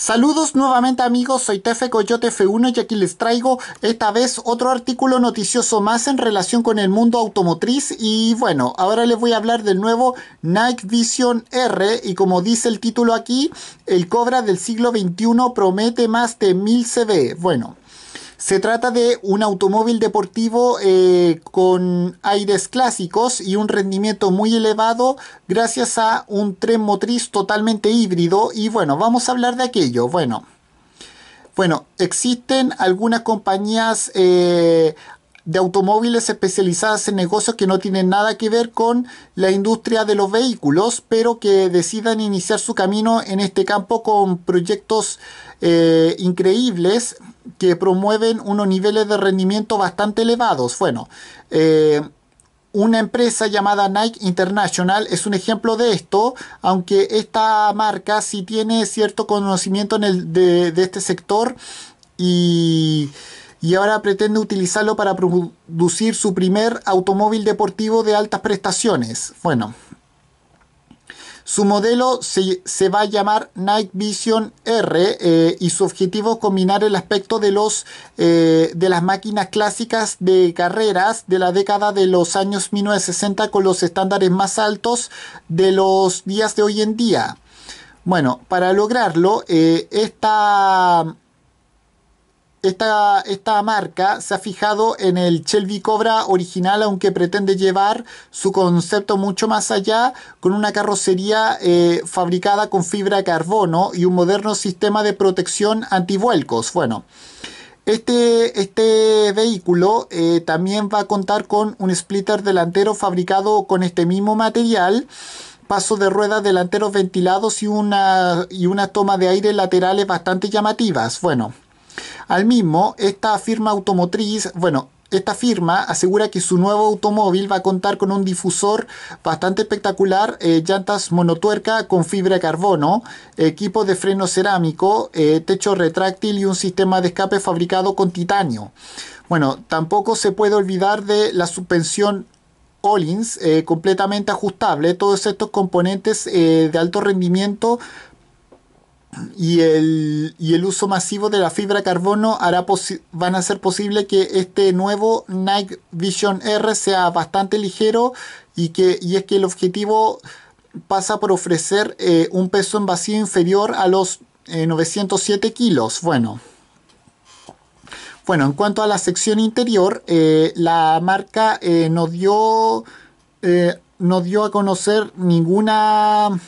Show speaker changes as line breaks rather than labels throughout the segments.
Saludos nuevamente amigos, soy Tefe Coyote F1 y aquí les traigo esta vez otro artículo noticioso más en relación con el mundo automotriz y bueno, ahora les voy a hablar del nuevo Nike Vision R y como dice el título aquí, el Cobra del siglo XXI promete más de 1000 CV, Bueno, se trata de un automóvil deportivo eh, con aires clásicos y un rendimiento muy elevado gracias a un tren motriz totalmente híbrido. Y bueno, vamos a hablar de aquello. Bueno. Bueno, existen algunas compañías eh, de automóviles especializadas en negocios que no tienen nada que ver con la industria de los vehículos, pero que decidan iniciar su camino en este campo con proyectos eh, increíbles que promueven unos niveles de rendimiento bastante elevados. Bueno, eh, una empresa llamada Nike International es un ejemplo de esto, aunque esta marca sí tiene cierto conocimiento en el de este sector y y ahora pretende utilizarlo para producir su primer automóvil deportivo de altas prestaciones. Bueno, su modelo se, va a llamar Night Vision R eh, y su objetivo es combinar el aspecto de, los, eh, de las máquinas clásicas de carreras de la década de los años 1960 con los estándares más altos de los días de hoy en día. Bueno, para lograrlo, eh, esta esta, marca se ha fijado en el Shelby Cobra original, aunque pretende llevar su concepto mucho más allá, con una carrocería eh, fabricada con fibra de carbono y un moderno sistema de protección antivuelcos. Bueno. Este, este, vehículo eh, también va a contar con un splitter delantero fabricado con este mismo material, paso de ruedas delanteros ventilados y una, y una toma de aire laterales bastante llamativas. Bueno, al mismo, esta firma automotriz, bueno, esta firma asegura que su nuevo automóvil va a contar con un difusor bastante espectacular, eh, llantas monotuerca con fibra de carbono, equipo de freno cerámico, eh, techo retráctil y un sistema de escape fabricado con titanio. Bueno, tampoco se puede olvidar de la suspensión Ollins eh, completamente ajustable. Todos estos componentes de alto rendimiento y el, el uso masivo de la fibra carbono hará van a hacer posible que este nuevo Nike Vision R sea bastante ligero y, que, y es que el objetivo pasa por ofrecer eh, un peso en vacío inferior a los 907 eh, kilos. Bueno. bueno, en cuanto a la sección interior, eh, la marca no dio, no dio a conocer ninguna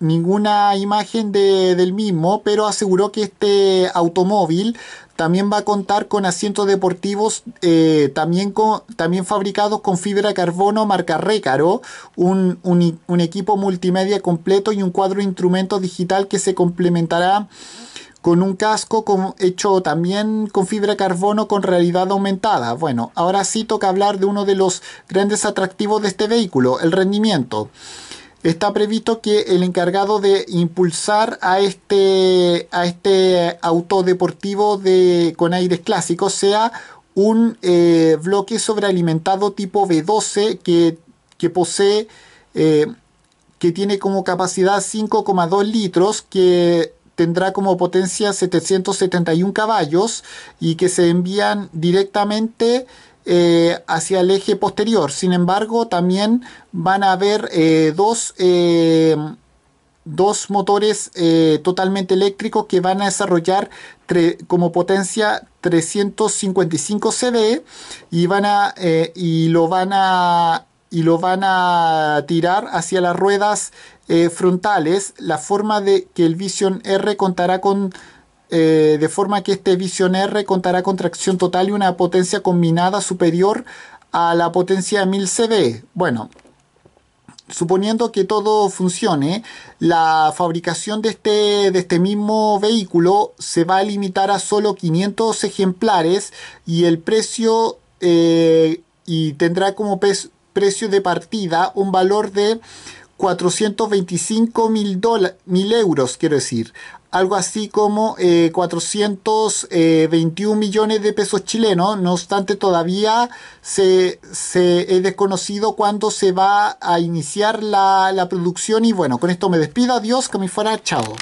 ninguna imagen del mismo, pero aseguró que este automóvil también va a contar con asientos deportivos eh, también, con, también fabricados con fibra de carbono marca Recaro un, equipo multimedia completo y un cuadro instrumento digital que se complementará con un casco hecho también con fibra de carbono con realidad aumentada. Bueno, ahora sí toca hablar de uno de los grandes atractivos de este vehículo, el rendimiento está previsto que el encargado de impulsar a este, a este auto deportivo de, con aires clásicos sea un eh, bloque sobrealimentado tipo B12 que, posee, eh, que tiene como capacidad 5,2 litros, que tendrá como potencia 771 caballos y que se envían directamente eh, hacia el eje posterior. Sin embargo, también van a haber eh, dos, eh, dos, motores totalmente eléctricos que van a desarrollar como potencia 355 CV y, van a, y lo van a y lo van a tirar hacia las ruedas frontales. La forma de que el Vision R contará con eh, de forma que este Vision R contará con tracción total y una potencia combinada superior a la potencia 1000 CV. Bueno, suponiendo que todo funcione, la fabricación de este, de este mismo vehículo se va a limitar a solo 500 ejemplares y el precio eh, y tendrá como precio de partida un valor de 425 mil euros, quiero decir algo así como eh, 421 eh, millones de pesos chilenos. No obstante, todavía se, se es desconocido cuándo se va a iniciar la, la producción. Y bueno, con esto me despido. Adiós, que me fuera. Chao.